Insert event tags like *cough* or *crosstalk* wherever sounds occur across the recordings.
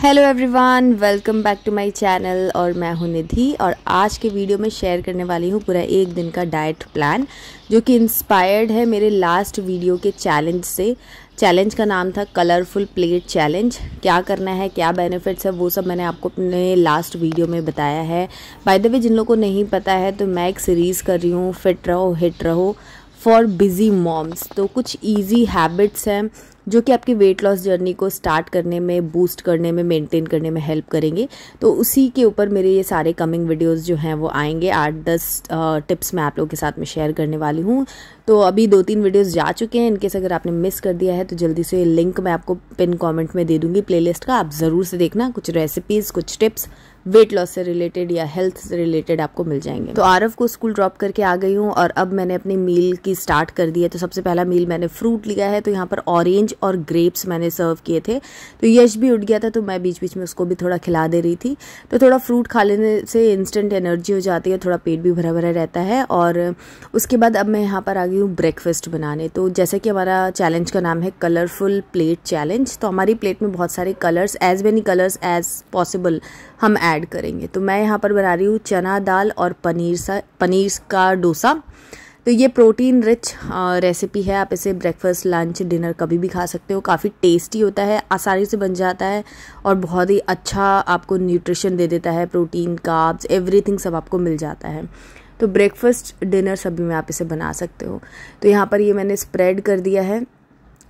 Hello everyone welcome back to my channel और मैं हूं निधि और आज के वीडियो में शेयर करने वाली हूं पूरा एक दिन का डाइट प्लान जो कि इंस्पायर्ड है मेरे लास्ट वीडियो के चैलेंज से चैलेंज का नाम था कलरफुल प्लेट चैलेंज क्या करना है क्या बेनिफिट्स है वो सब मैंने आपको अपने लास्ट वीडियो में बताया है बाय द वे जिन लोगों को नहीं पता है तो मैं एक सीरीज़ कर रही हूँ फिट रहो हिट रहो फॉर बिज़ी मॉम्स तो कुछ ईजी हैबिट्स हैं जो कि आपकी वेट लॉस जर्नी को स्टार्ट करने में बूस्ट करने में मेंटेन करने में हेल्प करेंगे तो उसी के ऊपर मेरे ये सारे कमिंग वीडियोस जो हैं वो आएंगे आठ दस टिप्स मैं आप लोगों के साथ में शेयर करने वाली हूँ तो अभी दो तीन वीडियोस जा चुके हैं इनकेस अगर आपने मिस कर दिया है तो जल्दी से लिंक मैं आपको पिन कॉमेंट में दे दूंगी प्ले का आप ज़रूर से देखना कुछ रेसिपीज़ कुछ टिप्स वेट लॉस से रिलेटेड या हेल्थ से रिलेटेड आपको मिल जाएंगे तो आरफ को स्कूल ड्रॉप करके आ गई हूँ और अब मैंने अपनी मील की स्टार्ट कर दी है तो सबसे पहला मील मैंने फ्रूट लिया है तो यहाँ पर ऑरेंज और ग्रेप्स मैंने सर्व किए थे तो यश भी उठ गया था तो मैं बीच बीच में उसको भी थोड़ा खिला दे रही थी तो थोड़ा फ्रूट खा लेने से इंस्टेंट एनर्जी हो जाती है थोड़ा पेट भी भरा भरा रहता है और उसके बाद अब मैं यहाँ पर आ गई हूँ ब्रेकफास्ट बनाने तो जैसे कि हमारा चैलेंज का नाम है कलरफुल प्लेट चैलेंज तो हमारी प्लेट में बहुत सारे colours as many colours as possible हम ऐड करेंगे तो मैं यहाँ पर बना रही हूँ चना दाल और पनीर सा पनीर का डोसा तो ये प्रोटीन रिच रेसिपी है आप इसे ब्रेकफास्ट लंच डिनर कभी भी खा सकते हो काफ़ी टेस्टी होता है आसानी से बन जाता है और बहुत ही अच्छा आपको न्यूट्रिशन दे देता है प्रोटीन काब्स एवरीथिंग सब आपको मिल जाता है तो ब्रेकफास्ट डिनर सभी में आप इसे बना सकते हो तो यहाँ पर ये मैंने स्प्रेड कर दिया है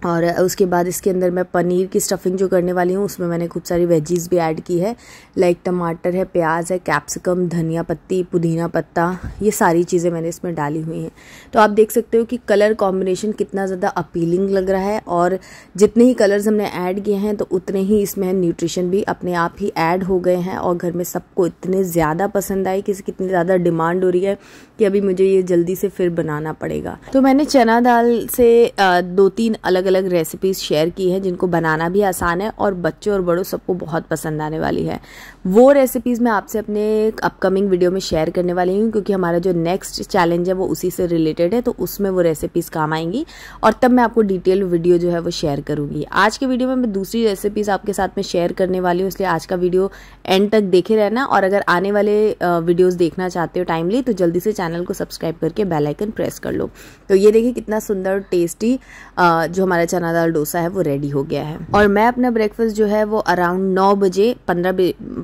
और उसके बाद इसके अंदर मैं पनीर की स्टफिंग जो करने वाली हूँ उसमें मैंने खूब सारी वेजीज़ भी ऐड की है लाइक टमाटर है प्याज है कैप्सिकम धनिया पत्ती पुदीना पत्ता ये सारी चीज़ें मैंने इसमें डाली हुई हैं तो आप देख सकते हो कि कलर कॉम्बिनेशन कितना ज़्यादा अपीलिंग लग रहा है और जितने ही कलर्स हमने ऐड किए हैं तो उतने ही इसमें न्यूट्रिशन भी अपने आप ही ऐड हो गए हैं और घर में सबको इतने ज़्यादा पसंद आए कि कितनी ज़्यादा डिमांड हो रही है कि अभी मुझे ये जल्दी से फिर बनाना पड़ेगा तो मैंने चना दाल से दो तीन अलग अलग रेसिपीज़ शेयर की हैं जिनको बनाना भी आसान है और बच्चों और बड़ों सबको बहुत पसंद आने वाली है वो रेसिपीज़ मैं आपसे अपने अपकमिंग वीडियो में शेयर करने वाली हूँ क्योंकि हमारा जो नेक्स्ट चैलेंज है वो उसी से रिलेटेड है तो उसमें वो रेसिपीज़ काम आएंगी और तब मैं आपको डिटेल वीडियो जो है वो शेयर करूँगी आज के वीडियो में मैं दूसरी रेसिपीज़ आपके साथ में शेयर करने वाली हूँ इसलिए आज का वीडियो एंड तक देखे रहना और अगर आने वाले वीडियोज देखना चाहते हो टाइमली तो जल्दी से चैनल को सब्सक्राइब करके बेलाइकन प्रेस कर लो तो ये देखिए कितना सुंदर टेस्टी जो हमारे हमारा चना दाल डोसा है वो रेडी हो गया है और मैं अपना ब्रेकफास्ट जो है वो अराउंड नौ बजे पंद्रह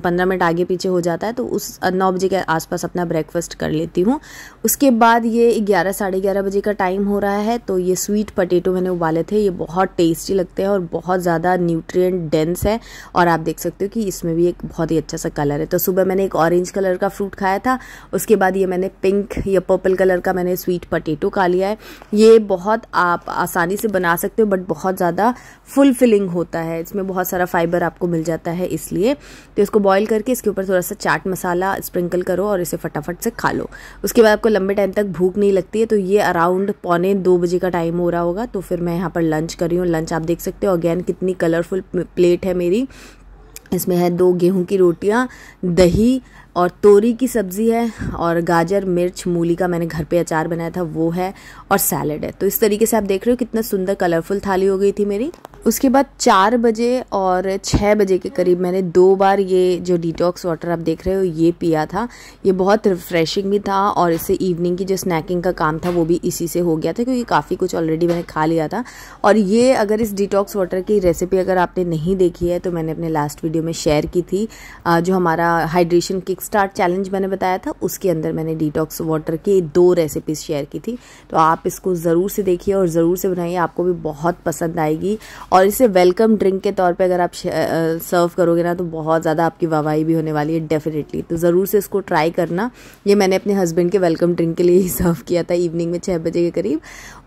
पंद्रह मिनट आगे पीछे हो जाता है तो उस नौ बजे के आसपास अपना ब्रेकफास्ट कर लेती हूँ उसके बाद ये ग्यारह साढ़े ग्यारह बजे का टाइम हो रहा है तो ये स्वीट पटेटो मैंने उबाले थे ये बहुत टेस्टी लगते हैं और बहुत ज़्यादा न्यूट्रिएंट डेंस है और आप देख सकते हो कि इसमें भी एक बहुत ही अच्छा सा कलर है तो सुबह मैंने एक ऑरेंज कलर का फ्रूट खाया था उसके बाद ये मैंने पिंक या पर्पल कलर का मैंने स्वीट पटेटो खा लिया है ये बहुत आप आसानी से बना सकते हो हो बट बहुत ज़्यादा फुलफिलिंग होता है इसमें बहुत सारा फाइबर आपको मिल जाता है इसलिए तो इसको बॉईल करके इसके ऊपर थोड़ा सा चाट मसाला स्प्रिंकल करो और इसे फटाफट से खा लो उसके बाद आपको लंबे टाइम तक भूख नहीं लगती है तो ये अराउंड पौने दो बजे का टाइम हो रहा होगा तो फिर मैं यहाँ पर लंच कर रही हूँ लंच आप देख सकते हो अगेन कितनी कलरफुल प्लेट है मेरी इसमें है दो गेहूं की रोटियां दही और तोरी की सब्ज़ी है और गाजर मिर्च मूली का मैंने घर पे अचार बनाया था वो है और सैलड है तो इस तरीके से आप देख रहे हो कितना सुंदर कलरफुल थाली हो गई थी मेरी उसके बाद चार बजे और छः बजे के करीब मैंने दो बार ये जो डिटॉक्स वाटर आप देख रहे हो ये पिया था ये बहुत रिफ़्रेशिंग भी था और इससे इवनिंग की जो स्नैकिंग का काम था वो भी इसी से हो गया था क्योंकि काफ़ी कुछ ऑलरेडी मैंने खा लिया था और ये अगर इस डिटॉक्स वाटर की रेसिपी अगर आपने नहीं देखी है तो मैंने अपने लास्ट वीडियो में शेयर की थी जो हमारा हाइड्रेशन किक स्टार्ट चैलेंज मैंने बताया था उसके अंदर मैंने डिटॉक्स वाटर की दो रेसिपीज़ शेयर की थी तो आप इसको ज़रूर से देखिए और ज़रूर से बनाइए आपको भी बहुत पसंद आएगी और इसे वेलकम ड्रिंक के तौर पे अगर आप सर्व करोगे ना तो बहुत ज़्यादा आपकी वाहवाही भी होने वाली है डेफिनेटली तो ज़रूर से इसको ट्राई करना ये मैंने अपने हस्बैंड के वेलकम ड्रिंक के लिए ही सर्व किया था इवनिंग में छः बजे के करीब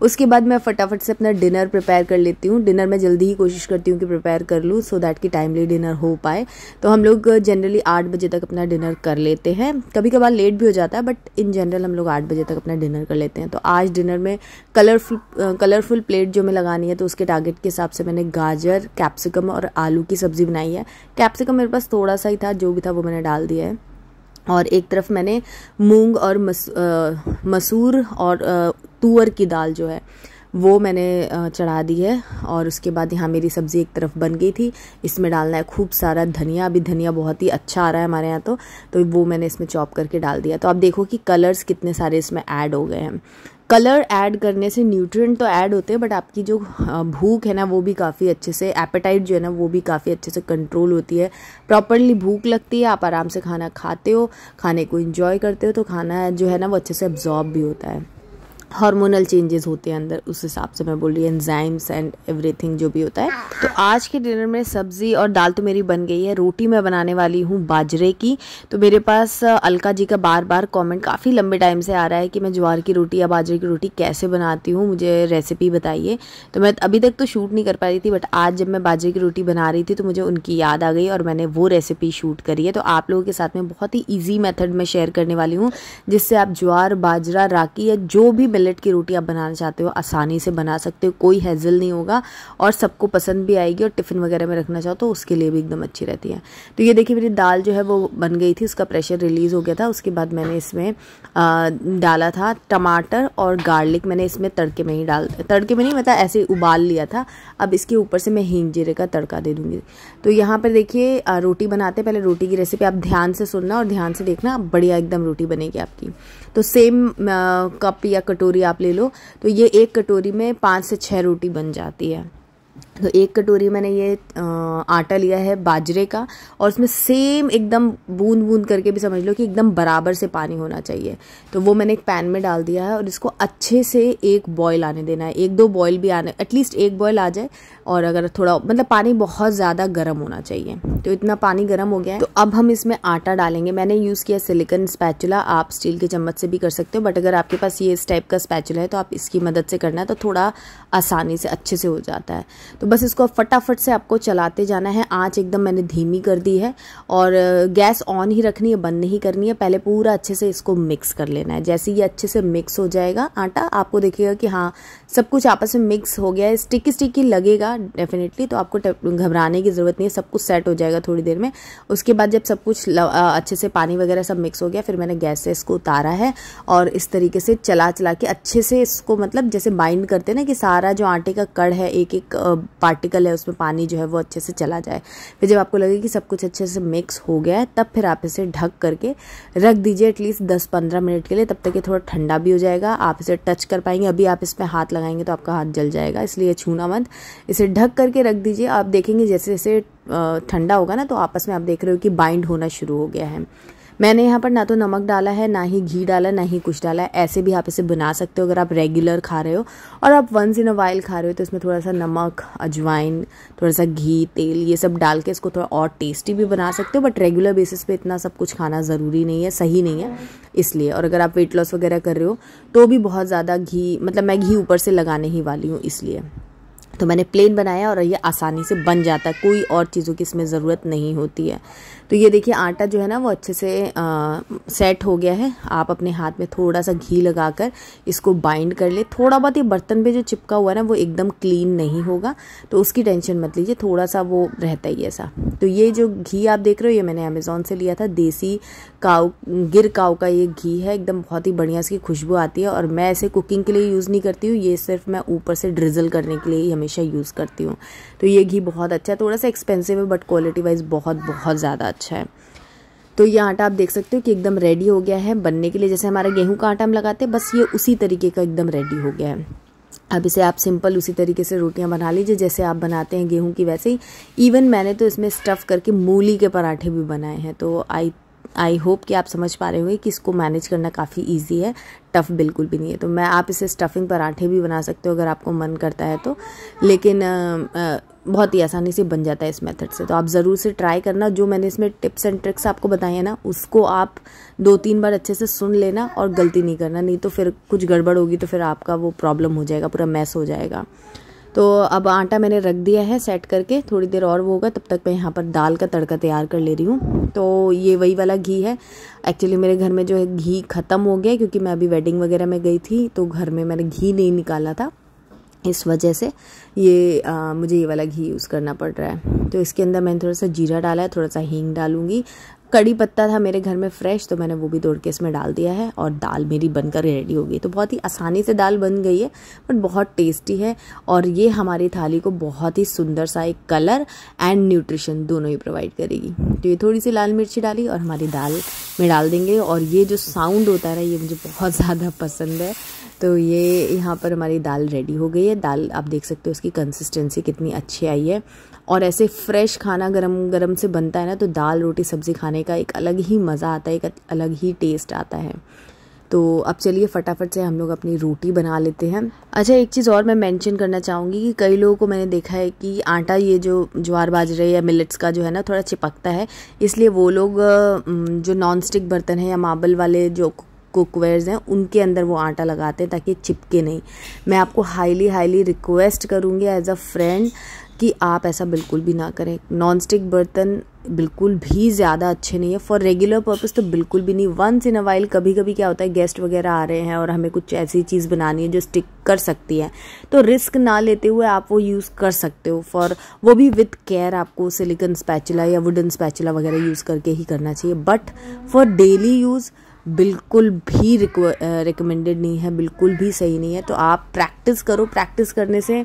उसके बाद मैं फटाफट से अपना डिनर प्रिपेयर कर लेती हूँ डिनर मैं जल्दी ही कोशिश करती हूँ कि प्रिपेयर कर लूँ सो दैट कि टाइमली डिनर हो पाए तो हम लोग जनरली आठ बजे तक अपना डिनर कर लेते हैं कभी कभार लेट भी हो जाता है बट इन जनरल हम लोग आठ बजे तक अपना डिनर कर लेते हैं तो आज डिनर में कलरफुल कलरफुल प्लेट जो मैं लगानी है तो उसके टारगेट के हिसाब से मैंने मैंने गाजर कैप्सिकम और आलू की सब्ज़ी बनाई है कैप्सिकम मेरे पास थोड़ा सा ही था जो भी था वो मैंने डाल दिया है और एक तरफ मैंने मूंग और मस, आ, मसूर और तुअर की दाल जो है वो मैंने चढ़ा दी है और उसके बाद यहाँ मेरी सब्ज़ी एक तरफ बन गई थी इसमें डालना है खूब सारा धनिया अभी धनिया बहुत ही अच्छा आ रहा है हमारे यहाँ तो तो वो मैंने इसमें चॉप करके डाल दिया तो आप देखो कि कलर्स कितने सारे इसमें ऐड हो गए हैं कलर ऐड करने से न्यूट्रिएंट तो ऐड होते हैं बट आपकी जो भूख है ना वो भी काफ़ी अच्छे से एपेटाइट जो है ना वो भी काफ़ी अच्छे से कंट्रोल होती है प्रॉपरली भूख लगती है आप आराम से खाना खाते हो खाने को इंजॉय करते हो तो खाना जो है ना वो अच्छे से एब्जॉर्ब भी होता है हार्मोनल चेंजेस होते हैं अंदर उस हिसाब से मैं बोल रही एंजाइम्स एंड एवरीथिंग जो भी होता है तो आज के डिनर में सब्ज़ी और दाल तो मेरी बन गई है रोटी मैं बनाने वाली हूँ बाजरे की तो मेरे पास अलका जी का बार बार कमेंट काफ़ी लंबे टाइम से आ रहा है कि मैं ज्वार की रोटी या बाजरे की रोटी कैसे बनाती हूँ मुझे रेसिपी बताइए तो मैं अभी तक तो शूट नहीं कर पा रही थी बट आज जब मैं बाजरे की रोटी बना रही थी तो मुझे उनकी याद आ गई और मैंने वो रेसिपी शूट करी है तो आप लोगों के साथ में बहुत ही ईजी मैथड में शेयर करने वाली हूँ जिससे आप ज्वार बाजरा राखी या जो भी मिलेट की रोटी आप बनाना चाहते हो आसानी से बना सकते हो कोई हैज़ल नहीं होगा और सबको पसंद भी आएगी और टिफ़िन वगैरह में रखना चाहो तो उसके लिए भी एकदम अच्छी रहती है तो ये देखिए मेरी दाल जो है वो बन गई थी उसका प्रेशर रिलीज़ हो गया था उसके बाद मैंने इसमें आ, डाला था टमाटर और गार्लिक मैंने इसमें तड़के में ही डाल तड़के में नहीं मतलब ऐसे उबाल लिया था अब इसके ऊपर से मैं हींग जीरे का तड़का दे दूँगी तो यहाँ पर देखिए रोटी बनाते पहले रोटी की रेसिपी आप ध्यान से सुनना और ध्यान से देखना बढ़िया एकदम रोटी बनेगी आपकी तो सेम कप या कटोरी कटोरी आप ले लो तो ये एक कटोरी में पाँच से छः रोटी बन जाती है तो एक कटोरी मैंने ये आटा लिया है बाजरे का और उसमें सेम एकदम बूंद बूंद करके भी समझ लो कि एकदम बराबर से पानी होना चाहिए तो वो मैंने एक पैन में डाल दिया है और इसको अच्छे से एक बॉयल आने देना है एक दो बॉयल भी आने एटलीस्ट एक बॉयल आ जाए और अगर थोड़ा मतलब पानी बहुत ज़्यादा गर्म होना चाहिए तो इतना पानी गर्म हो गया है तो अब हम इसमें आटा डालेंगे मैंने यूज़ किया सिलिकन स्पैचुला आप स्टील के चम्मच से भी कर सकते हो बट अगर आपके पास ये इस टाइप का स्पैचुला है तो आप इसकी मदद से करना है तो थोड़ा आसानी से अच्छे से हो जाता है तो तो बस इसको फटाफट से आपको चलाते जाना है आँच एकदम मैंने धीमी कर दी है और गैस ऑन ही रखनी है बंद नहीं करनी है पहले पूरा अच्छे से इसको मिक्स कर लेना है जैसे ये अच्छे से मिक्स हो जाएगा आटा आपको देखिएगा कि हाँ सब कुछ आपस में मिक्स हो गया है स्टिकी स्टिकी लगेगा डेफिनेटली तो आपको घबराने की ज़रूरत नहीं है सब कुछ सेट हो जाएगा थोड़ी देर में उसके बाद जब सब कुछ अच्छे से पानी वगैरह सब मिक्स हो गया फिर मैंने गैस से इसको उतारा है और इस तरीके से चला चला के अच्छे से इसको मतलब जैसे बाइंड करते हैं ना कि सारा जो आटे का कड़ है एक एक पार्टिकल है उसमें पानी जो है वो अच्छे से चला जाए फिर जब आपको लगे कि सब कुछ अच्छे से मिक्स हो गया है तब फिर आप इसे ढक करके रख दीजिए एटलीस्ट दस पंद्रह मिनट के लिए तब तक ये थोड़ा ठंडा भी हो जाएगा आप इसे टच कर पाएंगे अभी आप इस पर हाथ लगाएंगे तो आपका हाथ जल जाएगा इसलिए छूना मत इसे ढक करके रख दीजिए आप देखेंगे जैसे जैसे ठंडा होगा ना तो आपस में आप देख रहे हो कि बाइंड होना शुरू हो गया है मैंने यहाँ पर ना तो नमक डाला है ना ही घी डाला ना ही कुछ डाला है ऐसे भी आप इसे बना सकते हो अगर आप रेगुलर खा रहे हो और आप वंस इन अ वाइल खा रहे हो तो इसमें थोड़ा सा नमक अजवाइन थोड़ा सा घी तेल ये सब डाल के इसको थोड़ा और टेस्टी भी बना सकते हो बट रेगुलर बेसिस पे इतना सब कुछ खाना ज़रूरी नहीं है सही नहीं है इसलिए और अगर आप वेट लॉस वगैरह कर रहे हो तो भी बहुत ज़्यादा घी मतलब मैं घी ऊपर से लगाने ही वाली हूँ इसलिए तो मैंने प्लेन बनाया और ये आसानी से बन जाता है कोई और चीज़ों की इसमें ज़रूरत नहीं होती है तो ये देखिए आटा जो है ना वो अच्छे से आ, सेट हो गया है आप अपने हाथ में थोड़ा सा घी लगा कर इसको बाइंड कर ले थोड़ा बहुत ये बर्तन पे जो चिपका हुआ है ना वो एकदम क्लीन नहीं होगा तो उसकी टेंशन मत लीजिए थोड़ा सा वो रहता ही ऐसा तो ये जो घी आप देख रहे हो ये मैंने अमेज़ोन से लिया था देसी काव गिर काव का ये घी है एकदम बहुत ही बढ़िया इसकी खुशबू आती है और मैं ऐसे कुकिंग के लिए यूज़ नहीं करती हूँ ये सिर्फ मैं ऊपर से ड्रिजल करने के लिए ही हमेशा यूज़ करती हूँ तो ये घी बहुत अच्छा है थोड़ा सा एक्सपेंसिव है बट क्वालिटी वाइज बहुत बहुत ज़्यादा अच्छा अच्छा है तो ये आटा आप देख सकते हो कि एकदम रेडी हो गया है बनने के लिए जैसे हमारा गेहूं का आटा हम लगाते हैं बस ये उसी तरीके का एकदम रेडी हो गया है अब इसे आप सिंपल उसी तरीके से रोटियां बना लीजिए जैसे आप बनाते हैं गेहूं की वैसे ही इवन मैंने तो इसमें स्टफ़ करके मूली के पराठे भी बनाए हैं तो आई आई होप कि आप समझ पा रहे होंगे कि इसको मैनेज करना काफ़ी ईजी है टफ़ बिल्कुल भी नहीं है तो मैं आप इसे स्टफिंग पराठे भी बना सकते हो अगर आपको मन करता है तो लेकिन आ, आ, बहुत ही आसानी से बन जाता है इस मेथड से तो आप ज़रूर से ट्राई करना जो मैंने इसमें टिप्स एंड ट्रिक्स आपको बताए हैं ना उसको आप दो तीन बार अच्छे से सुन लेना और गलती नहीं करना नहीं तो फिर कुछ गड़बड़ होगी तो फिर आपका वो प्रॉब्लम हो जाएगा पूरा मैस हो जाएगा तो अब आटा मैंने रख दिया है सेट करके थोड़ी देर और वो होगा तब तक मैं यहाँ पर दाल का तड़का तैयार कर ले रही हूँ तो ये वही वाला घी है एक्चुअली मेरे घर में जो है घी ख़त्म हो गया क्योंकि मैं अभी वेडिंग वगैरह में गई थी तो घर में मैंने घी नहीं निकाला था इस वजह से ये आ, मुझे ये वाला घी यूज़ करना पड़ रहा है तो इसके अंदर मैंने थोड़ा सा जीरा डाला है थोड़ा सा हींग डालूंगी कड़ी पत्ता था मेरे घर में फ्रेश तो मैंने वो भी तोड़ के इसमें डाल दिया है और दाल मेरी बनकर रेडी हो गई तो बहुत ही आसानी से दाल बन गई है बट बहुत टेस्टी है और ये हमारी थाली को बहुत ही सुंदर सा एक कलर एंड न्यूट्रिशन दोनों ही प्रोवाइड करेगी तो ये थोड़ी सी लाल मिर्ची डाली और हमारी दाल में डाल देंगे और ये जो साउंड होता है ना ये मुझे बहुत *laughs* ज़्यादा पसंद है तो ये यहाँ पर हमारी दाल रेडी हो गई है दाल आप देख सकते हो उसकी कंसिस्टेंसी कितनी अच्छी आई है और ऐसे फ्रेश खाना गरम गरम से बनता है ना तो दाल रोटी सब्ज़ी खाने का एक अलग ही मज़ा आता है एक अलग ही टेस्ट आता है तो अब चलिए फटाफट से हम लोग अपनी रोटी बना लेते हैं अच्छा एक चीज़ और मैं मेंशन करना चाहूँगी कि कई लोगों को मैंने देखा है कि आटा ये जो ज्वार बाजरे या मिलेट्स का जो है ना थोड़ा चिपकता है इसलिए वो लोग जो नॉन स्टिक बर्तन है या मार्बल वाले जो कुकवेयर्स हैं उनके अंदर वो आटा लगाते हैं ताकि चिपके नहीं मैं आपको हाईली हाईली रिक्वेस्ट करूँगी एज अ फ्रेंड कि आप ऐसा बिल्कुल भी ना करें नॉन स्टिक बर्तन बिल्कुल भी ज़्यादा अच्छे नहीं है फॉर रेगुलर पर्पज़ तो बिल्कुल भी नहीं वंस इन अ वाइल कभी कभी क्या होता है गेस्ट वगैरह आ रहे हैं और हमें कुछ ऐसी चीज़ बनानी है जो स्टिक कर सकती है तो रिस्क ना लेते हुए आप वो यूज़ कर सकते हो फॉर वो भी विथ केयर आपको सिलिकन स्पैचुला या वुडन स्पैचुला वगैरह यूज़ करके ही करना चाहिए बट फॉर डेली यूज़ बिल्कुल भी रिकमेंडेड नहीं है बिल्कुल भी सही नहीं है तो आप प्रैक्टिस करो प्रैक्टिस करने से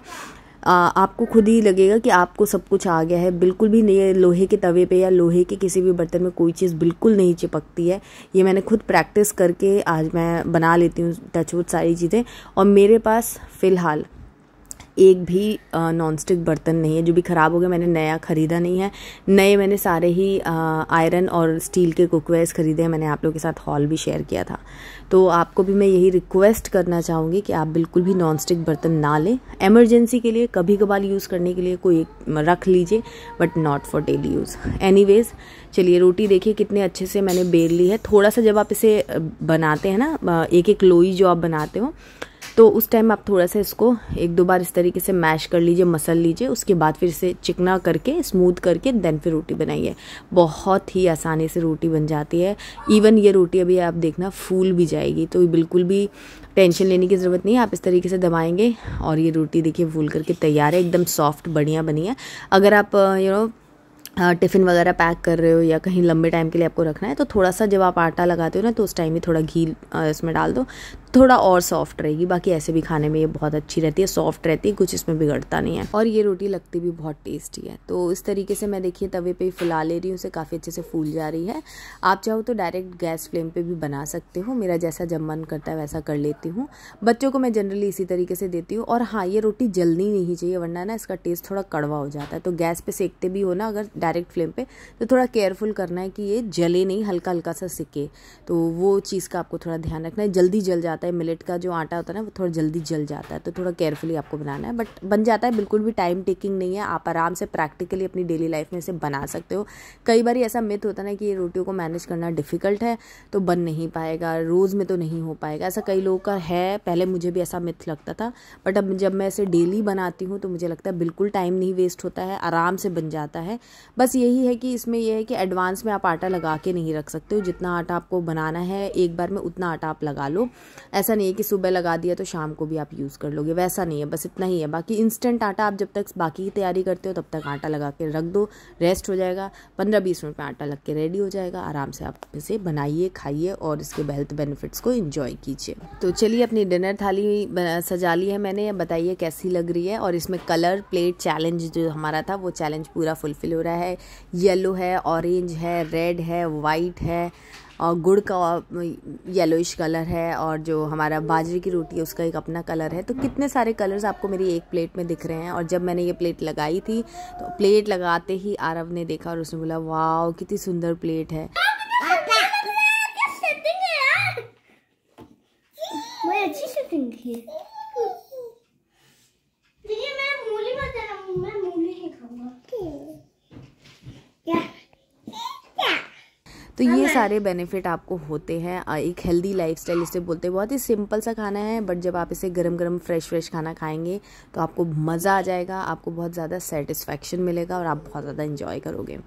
आ, आपको खुद ही लगेगा कि आपको सब कुछ आ गया है बिल्कुल भी नहीं लोहे के तवे पे या लोहे के किसी भी बर्तन में कोई चीज़ बिल्कुल नहीं चिपकती है ये मैंने खुद प्रैक्टिस करके आज मैं बना लेती हूँ टचवुड सारी चीज़ें और मेरे पास फ़िलहाल एक भी नॉन स्टिक बर्तन नहीं है जो भी ख़राब हो गया मैंने नया ख़रीदा नहीं है नए मैंने सारे ही आयरन और स्टील के कुकवेयर्स ख़रीदे हैं मैंने आप लोगों के साथ हॉल भी शेयर किया था तो आपको भी मैं यही रिक्वेस्ट करना चाहूँगी कि आप बिल्कुल भी नॉन स्टिक बर्तन ना लें एमरजेंसी के लिए कभी कभार यूज़ करने के लिए कोई रख लीजिए but not for daily use any चलिए रोटी देखिए कितने अच्छे से मैंने बेल ली है थोड़ा सा जब आप इसे बनाते हैं ना एक एक लोई जो आप बनाते हो तो उस टाइम आप थोड़ा सा इसको एक दो बार इस तरीके से मैश कर लीजिए मसल लीजिए उसके बाद फिर इसे चिकना करके स्मूथ करके देन फिर रोटी बनाइए बहुत ही आसानी से रोटी बन जाती है इवन ये रोटी अभी आप देखना फूल भी जाएगी तो बिल्कुल भी टेंशन लेने की ज़रूरत नहीं है आप इस तरीके से दबाएंगे और ये रोटी देखिए फूल करके तैयार है एकदम सॉफ्ट बढ़िया बनी है अगर आप यू नो टिफ़िन वगैरह पैक कर रहे हो या कहीं लंबे टाइम के लिए आपको रखना है तो थोड़ा सा जब आप आटा लगाते हो ना तो उस टाइम में थोड़ा घी uh, इसमें डाल दो थोड़ा और सॉफ्ट रहेगी बाकी ऐसे भी खाने में ये बहुत अच्छी रहती है सॉफ्ट रहती है कुछ इसमें बिगड़ता नहीं है और ये रोटी लगती भी बहुत टेस्टी है तो इस तरीके से मैं देखिए तवे पे फुला ले रही हूँ उसे काफ़ी अच्छे से फूल जा रही है आप चाहो तो डायरेक्ट गैस फ्लेम पे भी बना सकते हो मेरा जैसा जब मन करता है वैसा कर लेती हूँ बच्चों को मैं जनरली इसी तरीके से देती हूँ और हाँ ये रोटी जल्दी नहीं चाहिए वरना ना इसका टेस्ट थोड़ा कड़वा हो जाता है तो गैस पर सेकते भी हो ना अगर डायरेक्ट फ्लेम पर तो थोड़ा केयरफुल करना है कि ये जले नहीं हल्का हल्का सा सिके तो वो चीज़ का आपको थोड़ा ध्यान रखना है जल्दी जल जाता जाता है मिलेट का जो आटा होता है ना वो थोड़ा जल्दी जल जाता है तो थोड़ा केयरफुली आपको बनाना है बट बन जाता है बिल्कुल भी टाइम टेकिंग नहीं है आप आराम से प्रैक्टिकली अपनी डेली लाइफ में इसे बना सकते हो कई बार ऐसा मिथ होता है ना कि ये रोटियों को मैनेज करना डिफ़िकल्ट है तो बन नहीं पाएगा रोज़ में तो नहीं हो पाएगा ऐसा कई लोगों का है पहले मुझे भी ऐसा मिथ लगता था बट अब जब मैं इसे डेली बनाती हूँ तो मुझे लगता है बिल्कुल टाइम नहीं वेस्ट होता है आराम से बन जाता है बस यही है कि इसमें यह है कि एडवांस में आप आटा लगा के नहीं रख सकते हो जितना आटा आपको बनाना है एक बार में उतना आटा आप लगा लो ऐसा नहीं है कि सुबह लगा दिया तो शाम को भी आप यूज़ कर लोगे वैसा नहीं है बस इतना ही है बाकी इंस्टेंट आटा आप जब तक बाकी की तैयारी करते हो तब तक आटा लगा के रख दो रेस्ट हो जाएगा पंद्रह बीस मिनट में आटा लग के रेडी हो जाएगा आराम से आप इसे बनाइए खाइए और इसके हेल्थ बेनिफिट्स को इन्जॉय कीजिए तो चलिए अपनी डिनर थाली सजा ली है मैंने बताइए कैसी लग रही है और इसमें कलर प्लेट चैलेंज जो हमारा था वो चैलेंज पूरा फुलफिल हो रहा है येलो है ऑरेंज है रेड है वाइट है और गुड़ का येलोइश कलर है और जो हमारा बाजरे की रोटी है उसका एक अपना कलर है तो कितने सारे कलर्स आपको मेरी एक प्लेट में दिख रहे हैं और जब मैंने ये प्लेट लगाई थी तो प्लेट लगाते ही आरव ने देखा और उसने बोला वाह कितनी सुंदर प्लेट है अच्छी सेटिंग है तो ये हम्म। सारे बेनिफिट आपको होते हैं एक हेल्दी लाइफ स्टाइल इसे बोलते हैं बहुत ही सिंपल सा खाना है बट जब आप इसे गर्म गर्म फ्रेश फ्रेश खाना खाएंगे तो आपको मज़ा आ जाएगा आपको बहुत ज़्यादा सेटिस्फैक्शन मिलेगा और आप बहुत ज़्यादा इन्जॉय करोगे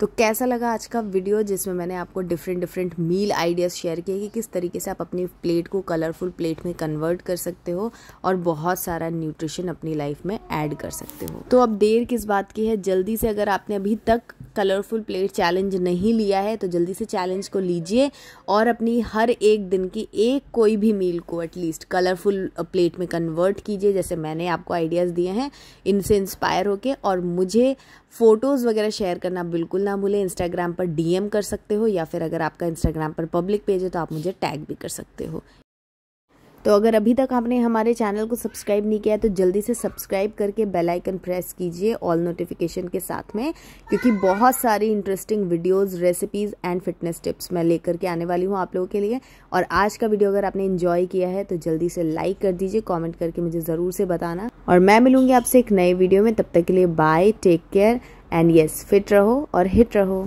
तो कैसा लगा आज का वीडियो जिसमें मैंने आपको different different meal ideas share किए कि किस तरीके से आप अपनी प्लेट को कलरफुल प्लेट में कन्वर्ट कर सकते हो और बहुत सारा न्यूट्रिशन अपनी लाइफ में ऐड कर सकते हो तो अब देर किस बात की है जल्दी से अगर आपने अभी तक कलरफुल प्लेट चैलेंज नहीं लिया है तो जल्दी से चैलेंज को लीजिए और अपनी हर एक दिन की एक कोई भी मील को एटलीस्ट कलरफुल प्लेट में कन्वर्ट कीजिए जैसे मैंने आपको आइडियाज़ दिए हैं इनसे इंस्पायर होके और मुझे फ़ोटोज़ वगैरह शेयर करना बिल्कुल ना भूलें इंस्टाग्राम पर डी कर सकते हो या फिर अगर आपका इंस्टाग्राम पर पब्लिक पेज है तो आप मुझे टैग भी कर सकते हो तो अगर अभी तक आपने हमारे चैनल को सब्सक्राइब नहीं किया है तो जल्दी से सब्सक्राइब करके बेल आइकन प्रेस कीजिए ऑल नोटिफिकेशन के साथ में क्योंकि बहुत सारी interesting videos recipes and fitness tips मैं लेकर के आने वाली हूँ आप लोगों के लिए और आज का वीडियो अगर आपने इन्जॉय किया है तो जल्दी से लाइक कर दीजिए कॉमेंट करके मुझे ज़रूर से बताना और मैं मिलूंगी आपसे एक नए वीडियो में तब तक के लिए bye take care and yes fit रहो और हिट रहो